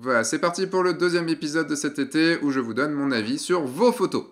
Voilà, c'est parti pour le deuxième épisode de cet été où je vous donne mon avis sur vos photos.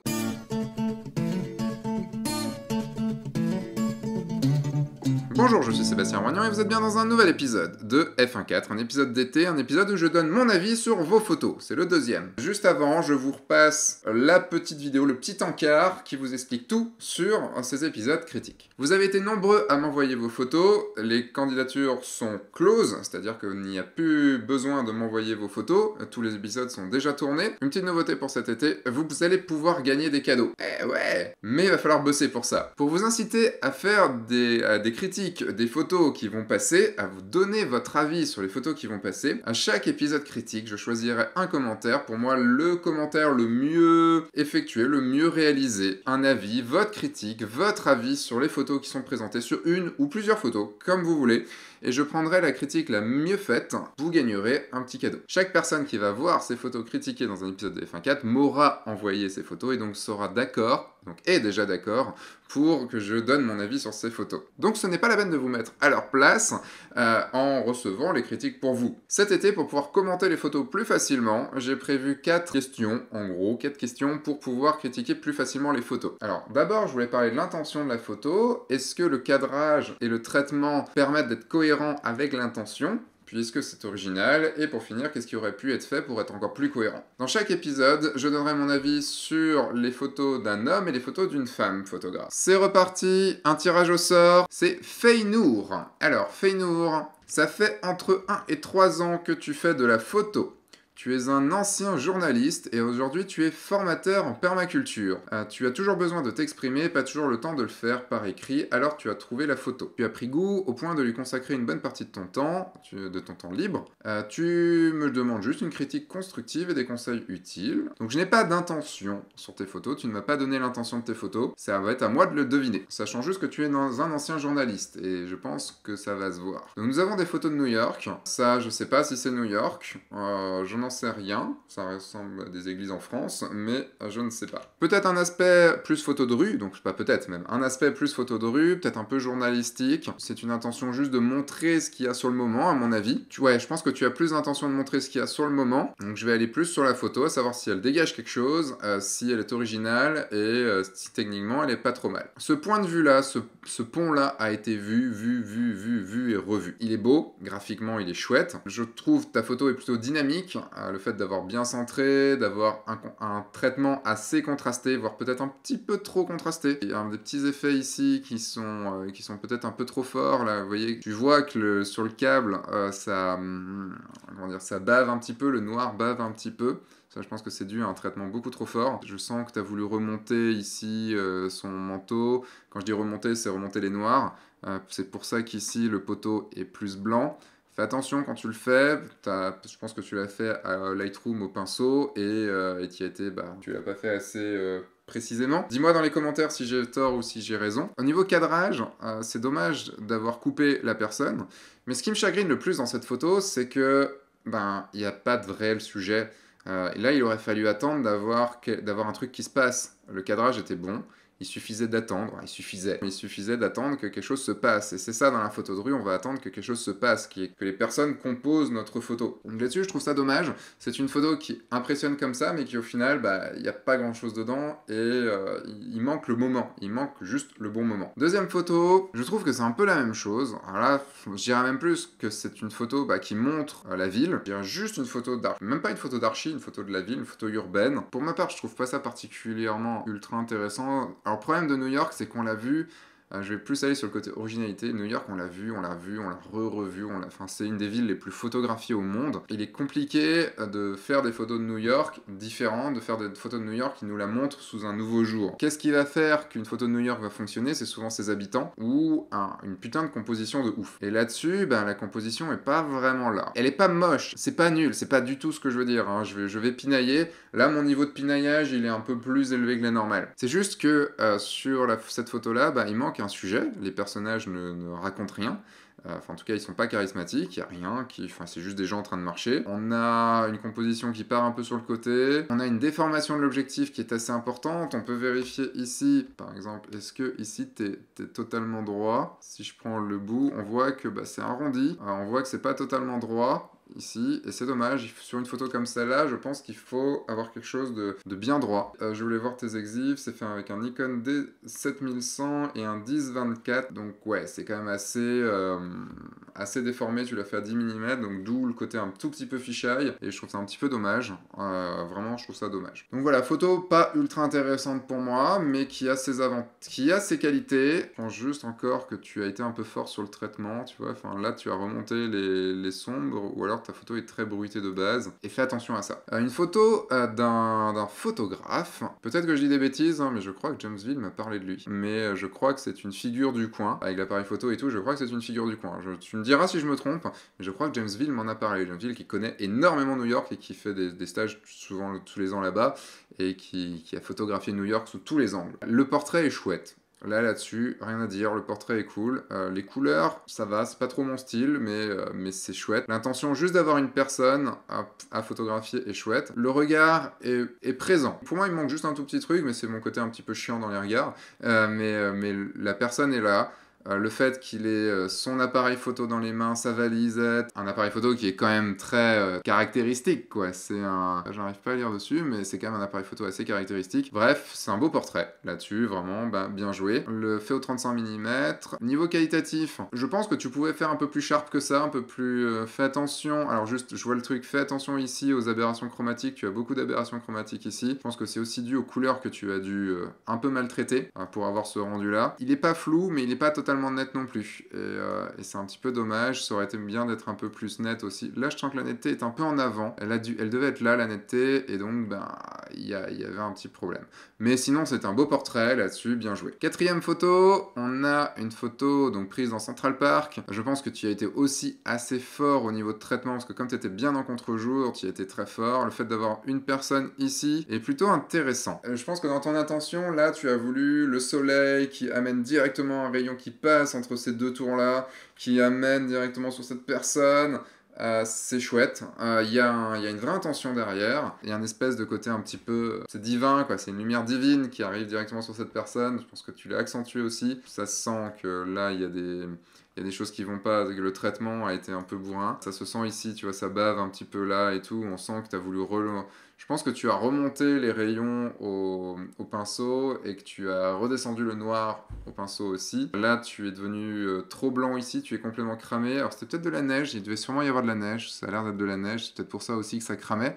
Bonjour, je suis Sébastien Roignan et vous êtes bien dans un nouvel épisode de F1.4, un épisode d'été, un épisode où je donne mon avis sur vos photos. C'est le deuxième. Juste avant, je vous repasse la petite vidéo, le petit encart qui vous explique tout sur ces épisodes critiques. Vous avez été nombreux à m'envoyer vos photos, les candidatures sont closes, c'est-à-dire qu'il n'y a plus besoin de m'envoyer vos photos, tous les épisodes sont déjà tournés. Une petite nouveauté pour cet été, vous allez pouvoir gagner des cadeaux. Eh ouais Mais il va falloir bosser pour ça. Pour vous inciter à faire des critiques des photos qui vont passer, à vous donner votre avis sur les photos qui vont passer. À chaque épisode critique, je choisirai un commentaire. Pour moi, le commentaire le mieux effectué, le mieux réalisé. Un avis, votre critique, votre avis sur les photos qui sont présentées, sur une ou plusieurs photos, comme vous voulez et je prendrai la critique la mieux faite, vous gagnerez un petit cadeau. Chaque personne qui va voir ces photos critiquées dans un épisode de F1.4 m'aura envoyé ces photos et donc sera d'accord, donc est déjà d'accord, pour que je donne mon avis sur ces photos. Donc ce n'est pas la peine de vous mettre à leur place euh, en recevant les critiques pour vous. Cet été, pour pouvoir commenter les photos plus facilement, j'ai prévu 4 questions, en gros, 4 questions pour pouvoir critiquer plus facilement les photos. Alors d'abord, je voulais parler de l'intention de la photo. Est-ce que le cadrage et le traitement permettent d'être cohérent avec l'intention, puisque c'est original, et pour finir, qu'est-ce qui aurait pu être fait pour être encore plus cohérent. Dans chaque épisode, je donnerai mon avis sur les photos d'un homme et les photos d'une femme photographe. C'est reparti, un tirage au sort, c'est Feynour. Alors, Feynour, ça fait entre 1 et 3 ans que tu fais de la photo. Tu es un ancien journaliste et aujourd'hui tu es formateur en permaculture. Ah, tu as toujours besoin de t'exprimer, pas toujours le temps de le faire par écrit, alors tu as trouvé la photo. Tu as pris goût au point de lui consacrer une bonne partie de ton temps, de ton temps libre. Ah, tu me demandes juste une critique constructive et des conseils utiles. Donc je n'ai pas d'intention sur tes photos, tu ne m'as pas donné l'intention de tes photos, ça va être à moi de le deviner. Sachant juste que tu es dans un ancien journaliste et je pense que ça va se voir. Donc nous avons des photos de New York, ça je sais pas si c'est New York, euh, n'en sais rien. Ça ressemble à des églises en France, mais je ne sais pas. Peut-être un aspect plus photo de rue, donc pas peut-être même, un aspect plus photo de rue, peut-être un peu journalistique. C'est une intention juste de montrer ce qu'il y a sur le moment, à mon avis. Tu vois, je pense que tu as plus l'intention de montrer ce qu'il y a sur le moment. Donc je vais aller plus sur la photo, à savoir si elle dégage quelque chose, euh, si elle est originale et euh, si techniquement elle n'est pas trop mal. Ce point de vue là, ce, ce pont là a été vu, vu, vu, vu, vu et revu. Il est beau, graphiquement il est chouette. Je trouve ta photo est plutôt dynamique. Euh, le fait d'avoir bien centré, d'avoir un, traitement assez contrasté, voire peut-être un petit peu trop contrasté. Il y a des petits effets ici qui sont, euh, sont peut-être un peu trop forts. Là, vous voyez, tu vois que sur le câble, euh, ça, hum, dire, ça bave un petit peu, le noir bave un petit peu. Ça, je pense que c'est dû à un traitement beaucoup trop fort. Je sens que tu as voulu remonter ici son manteau. Quand je dis remonter, c'est remonter les noirs. c'est pour ça qu'ici, le poteau est plus blanc attention quand tu le fais, je pense que tu l'as fait à Lightroom au pinceau et euh, tu été, bah, tu l'as pas fait assez euh, précisément. Dis-moi dans les commentaires si j'ai tort ou si j'ai raison. Au niveau cadrage, euh, c'est dommage d'avoir coupé la personne, mais ce qui me chagrine le plus dans cette photo, c'est que ben, il n'y a pas de réel sujet. et là, il aurait fallu attendre d'avoir un truc qui se passe. Le cadrage était bon. Il suffisait d'attendre, il suffisait. Il suffisait d'attendre que quelque chose se passe. Et c'est ça dans la photo de rue, on va attendre que quelque chose se passe, que les personnes composent notre photo. Donc là-dessus, je trouve ça dommage. C'est une photo qui impressionne comme ça, mais qui au final, bah, il n'y a pas grand-chose dedans et euh, il manque le moment. Il manque juste le bon moment. Deuxième photo, je trouve que c'est un peu la même chose. Alors là, je dirais même plus que c'est une photo bah, qui montre euh, la ville. Je juste une photo d'archi, même pas une photo d'archi, une photo de la ville, une photo urbaine. Pour ma part, je trouve pas ça particulièrement ultra intéressant. Alors, le problème de New York, c'est qu'on l'a vu, euh, je vais plus aller sur le côté originalité. New York, on l'a vu, on l'a vu, on l'a re-revu, Enfin, c'est une des villes les plus photographiées au monde. Il est compliqué euh, de faire des photos de New York différentes, de faire des photos de New York qui nous la montrent sous un nouveau jour. Qu'est-ce qui va faire qu'une photo de New York va fonctionner C'est souvent ses habitants ou une putain de composition de ouf. Et là-dessus, ben, la composition est pas vraiment là. Elle est pas moche, c'est pas nul, c'est pas du tout ce que je veux dire. Hein. Je, vais, je vais pinailler. Là, mon niveau de pinaillage, il est un peu plus élevé que la normale. C'est juste que euh, sur la, cette photo-là, ben, il manque un sujet, les personnages ne, racontent rien. Euh, enfin, en tout cas, ils sont pas charismatiques, il n'y a rien, qui, enfin, c'est juste des gens en train de marcher. On a une composition qui part un peu sur le côté, on a une déformation de l'objectif qui est assez importante, on peut vérifier ici, par exemple, est-ce que ici t'es es totalement droit Si je prends le bout, on voit que bah, c'est arrondi, euh, on voit que c'est pas totalement droit, ici, et c'est dommage, sur une photo comme celle-là, je pense qu'il faut avoir quelque chose de, bien droit. Euh, je voulais voir tes exifs, c'est fait avec un Nikon D7100 et un 10-24, donc ouais, c'est quand même assez, euh, assez déformé, tu l'as fait à 10 mm, donc d'où le côté un tout petit peu fichaille. et je trouve ça un petit peu dommage, euh, vraiment je trouve ça dommage. Donc voilà, photo pas ultra intéressante pour moi, mais qui a ses avantages, qui a ses qualités, je pense juste encore que tu as été un peu fort sur le traitement, tu vois, enfin là tu as remonté les, les sombres, ou alors ta photo est très bruitée de base. Et fais attention à ça. Euh, une photo euh, d'un photographe. Peut-être que je dis des bêtises, hein, mais je crois que Jamesville m'a parlé de lui. Mais euh, je crois que c'est une figure du coin. Avec l'appareil photo et tout, je crois que c'est une figure du coin. tu me diras si je me trompe, mais je crois que Jamesville m'en a parlé. Jamesville qui connaît énormément New York et qui fait des, stages souvent tous les ans là-bas et qui a photographié New York sous tous les angles. Le portrait est chouette. Là, là-dessus, rien à dire, le portrait est cool. Euh, les couleurs, ça va, c'est pas trop mon style, mais, euh, mais c'est chouette. L'intention juste d'avoir une personne à, photographier est chouette. Le regard est, présent. Pour moi, il manque juste un tout petit truc, mais c'est mon côté un petit peu chiant dans les regards. Euh, mais, mais la personne est là. Euh, le fait qu'il ait euh, son appareil photo dans les mains, sa valisette, un appareil photo qui est quand même très euh, caractéristique, quoi. C'est un. J'arrive pas à lire dessus, mais c'est quand même un appareil photo assez caractéristique. Bref, c'est un beau portrait là-dessus, vraiment, bah, bien joué. Le fait au 35 mm. Niveau qualitatif, je pense que tu pouvais faire un peu plus sharp que ça, un peu plus. fais attention. Alors, juste, je vois le truc, fais attention ici aux aberrations chromatiques. Tu as beaucoup d'aberrations chromatiques ici. Je pense que c'est aussi dû aux couleurs que tu as dû un peu maltraiter hein, pour avoir ce rendu là. Il est pas flou, mais il est pas totalement nette net non plus. Euh, et, c'est un petit peu dommage. Ça aurait été bien d'être un peu plus net aussi. Là, je sens que la netteté est un peu en avant. Elle, a dû, elle devait être là, la netteté. Et donc, ben, il y, y, avait un petit problème. Mais sinon, c'est un beau portrait là-dessus. Bien joué. Quatrième photo, on a une photo donc prise dans Central Park. Je pense que tu as été aussi assez fort au niveau de traitement. Parce que comme tu étais bien en contre-jour, tu y été très fort. Le fait d'avoir une personne ici est plutôt intéressant. Euh, je pense que dans ton intention, là, tu as voulu le soleil qui amène directement un rayon qui passe entre ces deux tours-là, qui amène directement sur cette personne. Euh, c'est chouette. Il euh, y, y, a une vraie intention derrière. Il y a un espèce de côté un petit peu. Euh, c'est divin, quoi. C'est une lumière divine qui arrive directement sur cette personne. Je pense que tu l'as accentué aussi. Ça sent que là, il y a des. Il y a des choses qui vont pas, le traitement a été un peu bourrin. Ça se sent ici, tu vois, ça bave un petit peu là et tout. On sent que tu as voulu je pense que tu as remonté les rayons au, pinceau et que tu as redescendu le noir au pinceau aussi. Là, tu es devenu euh, trop blanc ici, tu es complètement cramé. Alors, c'était peut-être de la neige, il devait sûrement y avoir de la neige, ça a l'air d'être de la neige, c'est peut-être pour ça aussi que ça cramait.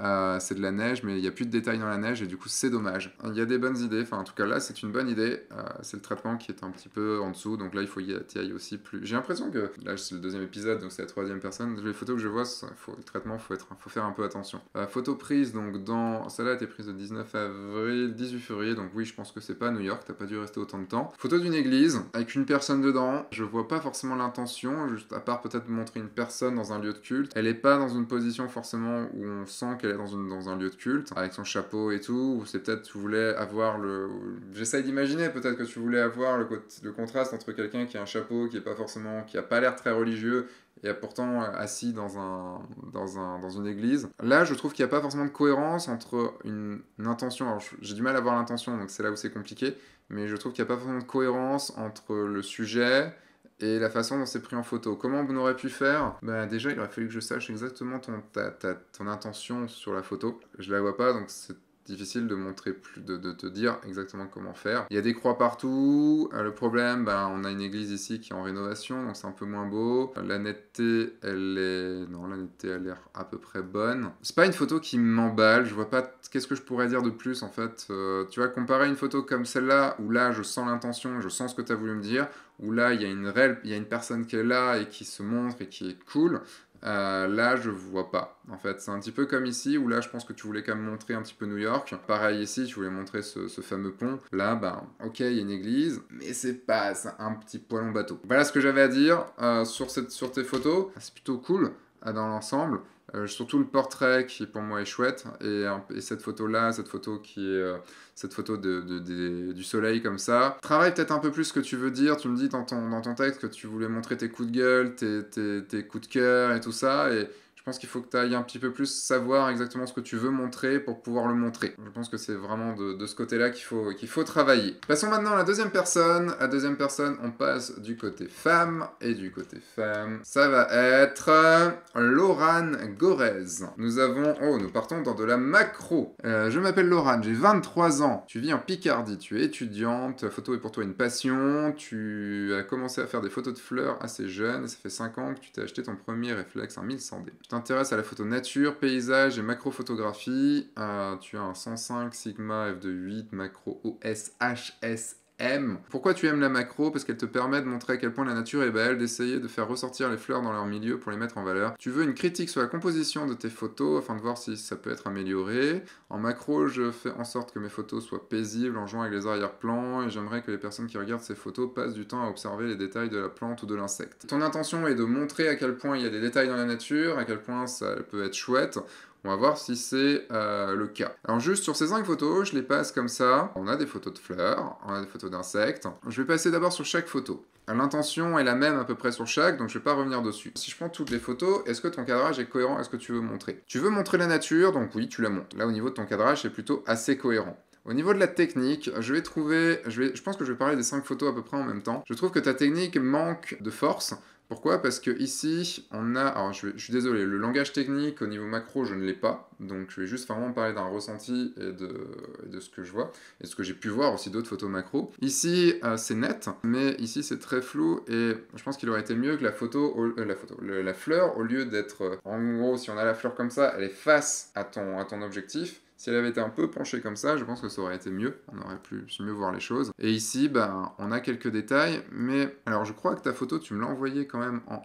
Euh, c'est de la neige, mais il n'y a plus de détails dans la neige et du coup c'est dommage. Il y a des bonnes idées, enfin en tout cas là c'est une bonne idée. Euh, c'est le traitement qui est un petit peu en dessous, donc là il faut y aller aussi plus. J'ai l'impression que là c'est le deuxième épisode, donc c'est la troisième personne. Les photos que je vois, faut, le traitement faut être, faut faire un peu attention. Euh, photo prise donc dans celle-là a été prise le 19 avril, 18 février, donc oui je pense que c'est pas New York, t'as pas dû rester autant de temps. Photo d'une église avec une personne dedans. Je vois pas forcément l'intention, juste à part peut-être montrer une personne dans un lieu de culte. Elle est pas dans une position forcément où on sent elle est dans, un lieu de culte, avec son chapeau et tout, ou c'est peut-être tu voulais avoir le. J'essaye d'imaginer peut-être que tu voulais avoir le, le contraste entre quelqu'un qui a un chapeau, qui est pas forcément, qui a pas l'air très religieux, et pourtant euh, assis dans, un, dans, une église. Là, je trouve qu'il n'y a pas forcément de cohérence entre une, intention. j'ai du mal à voir l'intention, donc c'est là où c'est compliqué, mais je trouve qu'il n'y a pas forcément de cohérence entre le sujet et la façon dont c'est pris en photo. Comment on aurait pu faire bah, Déjà, il aurait fallu que je sache exactement ton, ta, ta, ton intention sur la photo. Je la vois pas, donc c'est difficile de montrer plus, de, te dire exactement comment faire. Il y a des croix partout. Euh, le problème, ben, on a une église ici qui est en rénovation, donc c'est un peu moins beau. La netteté, elle est, non, la netteté, a l'air à peu près bonne. C'est pas une photo qui m'emballe. Je vois pas qu'est-ce que je pourrais dire de plus en fait. Euh, tu vois, comparer une photo comme celle-là où là je sens l'intention, je sens ce que tu as voulu me dire, où là il y a une il y a une personne qui est là et qui se montre et qui est cool, euh, là, je vois pas. En fait, c'est un petit peu comme ici où là, je pense que tu voulais quand même montrer un petit peu New York. Pareil ici, tu voulais montrer ce, fameux pont. Là, ben, ok, il y a une église, mais c'est pas un petit poil en bateau. Voilà ce que j'avais à dire euh, sur, cette, sur tes photos. Ah, c'est plutôt cool euh, dans l'ensemble. Euh, surtout le portrait qui pour moi est chouette et, euh, cette photo là, cette photo qui euh, cette photo de, du soleil comme ça. Travaille peut-être un peu plus ce que tu veux dire. Tu me dis dans ton, texte que tu voulais montrer tes coups de gueule, tes, tes, tes coups de cœur et tout ça. Et, je pense qu'il faut que tu ailles un petit peu plus savoir exactement ce que tu veux montrer pour pouvoir le montrer. Je pense que c'est vraiment de, ce côté-là qu'il faut, qu'il faut travailler. Passons maintenant à la deuxième personne. À deuxième personne, on passe du côté femme. Et du côté femme, ça va être euh, Lorane Gorez. Nous avons... Oh, nous partons dans de la macro. Euh, je m'appelle Lorane, j'ai 23 ans. Tu vis en Picardie, tu es étudiante. La photo est pour toi une passion. Tu as commencé à faire des photos de fleurs assez jeune. ça fait 5 ans que tu t'es acheté ton premier réflexe, un 1100D intéresse à la photo nature, paysage et macrophotographie. Euh, tu as un 105 Sigma F28 macro OS HS Aime. Pourquoi tu aimes la macro Parce qu'elle te permet de montrer à quel point la nature est belle, d'essayer de faire ressortir les fleurs dans leur milieu pour les mettre en valeur. Tu veux une critique sur la composition de tes photos afin de voir si ça peut être amélioré. En macro, je fais en sorte que mes photos soient paisibles en jouant avec les arrière-plans et j'aimerais que les personnes qui regardent ces photos passent du temps à observer les détails de la plante ou de l'insecte. Ton intention est de montrer à quel point il y a des détails dans la nature, à quel point ça peut être chouette on va voir si c'est euh, le cas. Alors juste sur ces 5 photos, je les passe comme ça. On a des photos de fleurs, on a des photos d'insectes. Je vais passer d'abord sur chaque photo. L'intention est la même à peu près sur chaque, donc je ne vais pas revenir dessus. Si je prends toutes les photos, est-ce que ton cadrage est cohérent Est-ce que tu veux montrer Tu veux montrer la nature, donc oui, tu la montres. Là, au niveau de ton cadrage, c'est plutôt assez cohérent. Au niveau de la technique, je vais trouver, je, je pense que je vais parler des 5 photos à peu près en même temps. Je trouve que ta technique manque de force. Pourquoi Parce que ici, on a. Alors, je, suis désolé, le langage technique au niveau macro, je ne l'ai pas. Donc, je vais juste vraiment parler d'un ressenti et de, de, ce que je vois et ce que j'ai pu voir aussi d'autres photos macro. Ici, euh, c'est net, mais ici, c'est très flou et je pense qu'il aurait été mieux que la photo, euh, la, fleur, au lieu d'être. Euh, en gros, si on a la fleur comme ça, elle est face à ton, à ton objectif. Si elle avait été un peu penchée comme ça, je pense que ça aurait été mieux. On aurait pu mieux voir les choses. Et ici, ben, on a quelques détails, mais alors je crois que ta photo, tu me l'as envoyée quand même en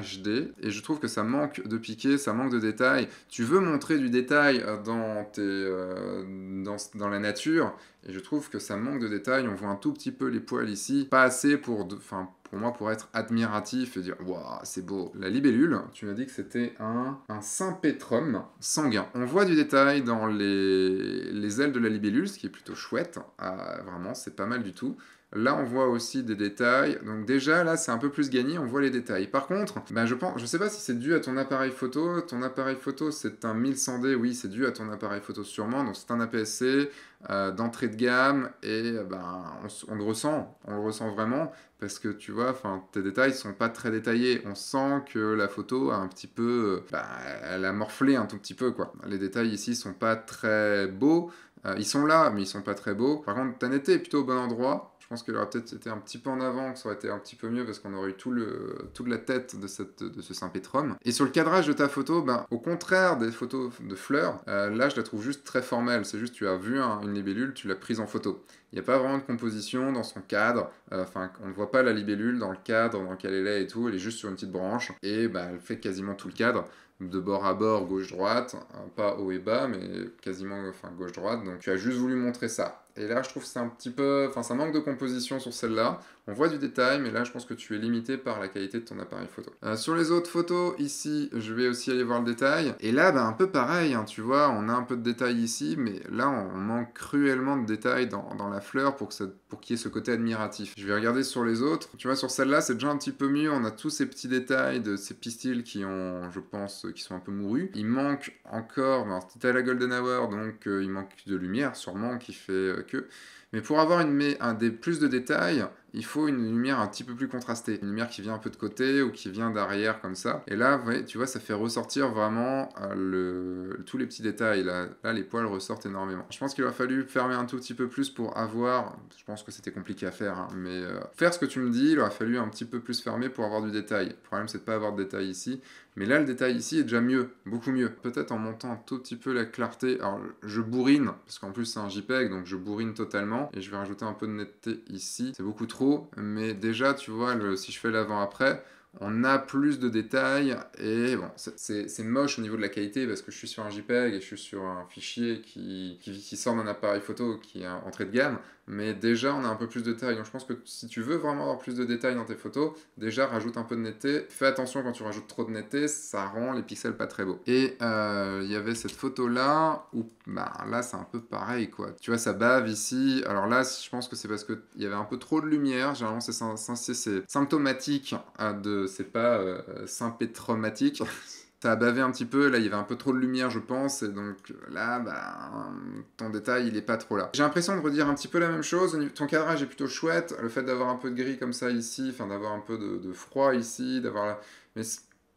HD et je trouve que ça manque de piqué, ça manque de détails. Tu veux montrer du détail euh, dans, tes, euh, dans, dans, la nature et je trouve que ça manque de détails. On voit un tout petit peu les poils ici, pas assez pour, de, pour moi, pour être admiratif et dire Waouh, c'est beau. La libellule, tu m'as dit que c'était un, saint pétrum sanguin. On voit du détail dans les, les ailes de la libellule, ce qui est plutôt chouette. Ah, vraiment, c'est pas mal du tout. Là, on voit aussi des détails. Donc déjà, là, c'est un peu plus gagné, on voit les détails. Par contre, ben, je pense, je sais pas si c'est dû à ton appareil photo. Ton appareil photo, c'est un 1100D. Oui, c'est dû à ton appareil photo sûrement. Donc c'est un APS-C euh, d'entrée de gamme et euh, ben, on, le ressent, on le ressent vraiment parce que tu vois, enfin, tes détails sont pas très détaillés. On sent que la photo a un petit peu, euh, ben, elle a morflé un tout petit peu quoi. Les détails ici ne sont pas très beaux. ils sont là, mais ils sont pas très beaux. Par contre, t'en étais plutôt au bon endroit je pense qu'il aurait peut-être été un petit peu en avant, que ça aurait été un petit peu mieux parce qu'on aurait eu tout le, toute la tête de, cette, de ce Et sur le cadrage de ta photo, ben, au contraire des photos de fleurs, euh, là je la trouve juste très formelle. C'est juste tu as vu une libellule, tu l'as prise en photo il n'y a pas vraiment de composition dans son cadre. Euh, enfin, on ne voit pas la libellule dans le cadre dans lequel elle est et tout. Elle est juste sur une petite branche et bah, elle fait quasiment tout le cadre de bord à bord, gauche-droite, hein, pas haut et bas, mais quasiment enfin, gauche-droite. Donc tu as juste voulu montrer ça. Et là, je trouve que c'est un petit peu... Enfin, ça manque de composition sur celle-là on voit du détail, mais là je pense que tu es limité par la qualité de ton appareil photo. Euh, sur les autres photos, ici je vais aussi aller voir le détail. Et là, ben, un peu pareil, hein, tu vois, on a un peu de détail ici, mais là on manque cruellement de détails dans, la fleur pour qu'il y ait ce côté admiratif. Je vais regarder sur les autres. Tu vois, sur celle-là, c'est déjà un petit peu mieux. On a tous ces petits détails de ces pistils qui ont, je pense, qui sont un peu mourus. Il manque encore, ben, c'était à la Golden Hour, donc euh, il manque de lumière, sûrement, qui fait euh, que. Mais pour avoir un des plus de détails, il faut une lumière un petit peu plus contrastée. Une lumière qui vient un peu de côté ou qui vient d'arrière comme ça. Et là, tu vois, ça fait ressortir vraiment euh, tous les petits détails. Là, les poils ressortent énormément. Je pense qu'il aurait fallu fermer un tout petit peu plus pour avoir... Je pense que c'était compliqué à faire, hein, mais euh, faire ce que tu me dis, il aurait fallu un petit peu plus fermer pour avoir du détail. Le problème, c'est de pas avoir de détail ici. Mais là, le détail ici est déjà mieux, beaucoup mieux. Peut-être en montant un tout petit peu la clarté. Alors, je bourrine, parce qu'en plus, c'est un JPEG, donc je bourrine totalement. Et je vais rajouter un peu de netteté ici. C'est beaucoup trop, mais déjà, tu vois, si je fais l'avant-après, on a plus de détails et bon, c'est moche au niveau de la qualité parce que je suis sur un JPEG et je suis sur un fichier qui sort d'un appareil photo qui est entrée de gamme, mais déjà, on a un peu plus de détails. Donc je pense que si tu veux vraiment avoir plus de détails dans tes photos, déjà rajoute un peu de netteté. Fais attention quand tu rajoutes trop de netteté, ça rend les pixels pas très beaux. Et il euh, y avait cette photo là où bah, là c'est un peu pareil quoi. Tu vois, ça bave ici. Alors là, je pense que c'est parce qu'il y avait un peu trop de lumière. Généralement, c'est symptomatique hein, de. C'est pas euh, sympétromatique. ça bavé un petit peu. Là, il y avait un peu trop de lumière, je pense. Et donc là, bah, ton détail, il est pas trop là. J'ai l'impression de redire un petit peu la même chose. Ton cadrage est plutôt chouette. Le fait d'avoir un peu de gris comme ça ici, enfin d'avoir un peu de, froid ici, d'avoir là Mais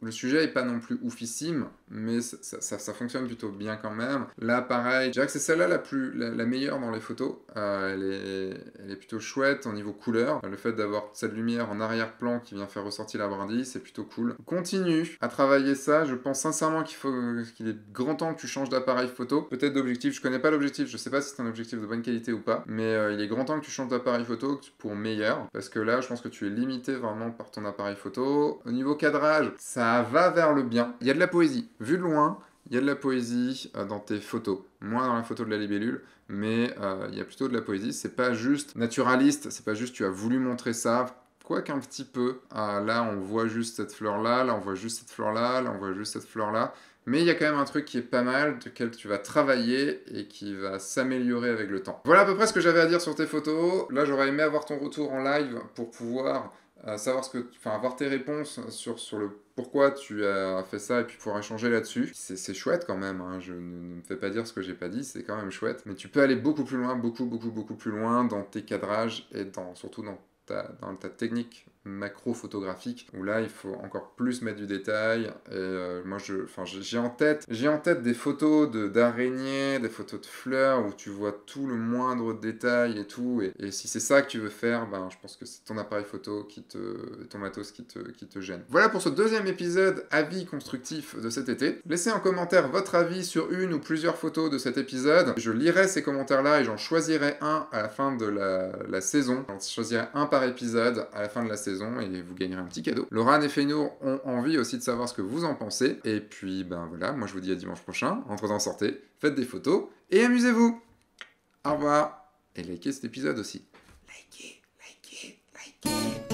le sujet est pas non plus oufissime, mais ça, fonctionne plutôt bien quand même. l'appareil, pareil, je dirais que c'est celle-là la, plus, la, meilleure dans les photos. Euh, elle, est, elle, est, plutôt chouette au niveau couleur. Le fait d'avoir cette lumière en arrière-plan qui vient faire ressortir la brindille, c'est plutôt cool. Continue à travailler ça. Je pense sincèrement qu'il faut qu'il est grand temps que tu changes d'appareil photo. Peut-être d'objectif. Je connais pas l'objectif. Je sais pas si c'est un objectif de bonne qualité ou pas, mais euh, il est grand temps que tu changes d'appareil photo pour meilleur, parce que là, je pense que tu es limité vraiment par ton appareil photo. Au niveau cadrage, ça va vers le bien. Il y a de la poésie. Vu de loin, il y a de la poésie euh, dans tes photos, moins dans la photo de la libellule, mais euh, il y a plutôt de la poésie. C'est pas juste naturaliste, c'est pas juste tu as voulu montrer ça, quoi qu'un petit peu. Ah, là, on voit juste cette fleur là, là on voit juste cette fleur là, là on voit juste cette fleur là. Mais il y a quand même un truc qui est pas mal, duquel tu vas travailler et qui va s'améliorer avec le temps. Voilà à peu près ce que j'avais à dire sur tes photos. Là, j'aurais aimé avoir ton retour en live pour pouvoir euh, savoir ce que, enfin, avoir tes réponses sur, sur le pourquoi tu as fait ça et puis pouvoir changer là-dessus. C'est chouette quand même, hein. je ne, me fais pas dire ce que j'ai pas dit, c'est quand même chouette. Mais tu peux aller beaucoup plus loin, beaucoup, beaucoup, beaucoup plus loin dans tes cadrages et dans, surtout dans ta, dans ta technique macro-photographique, où là, il faut encore plus mettre du détail. Et euh, moi, je, j'ai en tête, j'ai en tête des photos de, d'araignées, des photos de fleurs, où tu vois tout le moindre détail et tout. Et, si c'est ça que tu veux faire, ben, je pense que c'est ton appareil photo qui te, ton matos qui te, qui te gêne. Voilà pour ce deuxième épisode avis constructif de cet été. Laissez en commentaire votre avis sur une ou plusieurs photos de cet épisode. Je lirai ces commentaires-là et j'en choisirai un à la fin de la, la saison. J'en choisirai un par épisode à la fin de la saison et vous gagnerez un petit cadeau. Lorane et Feinour ont envie aussi de savoir ce que vous en pensez. Et puis, ben voilà, moi je vous dis à dimanche prochain. Entre-temps, sortez, faites des photos et amusez-vous. Au revoir. Et likez cet épisode aussi. Likez, likez, likez.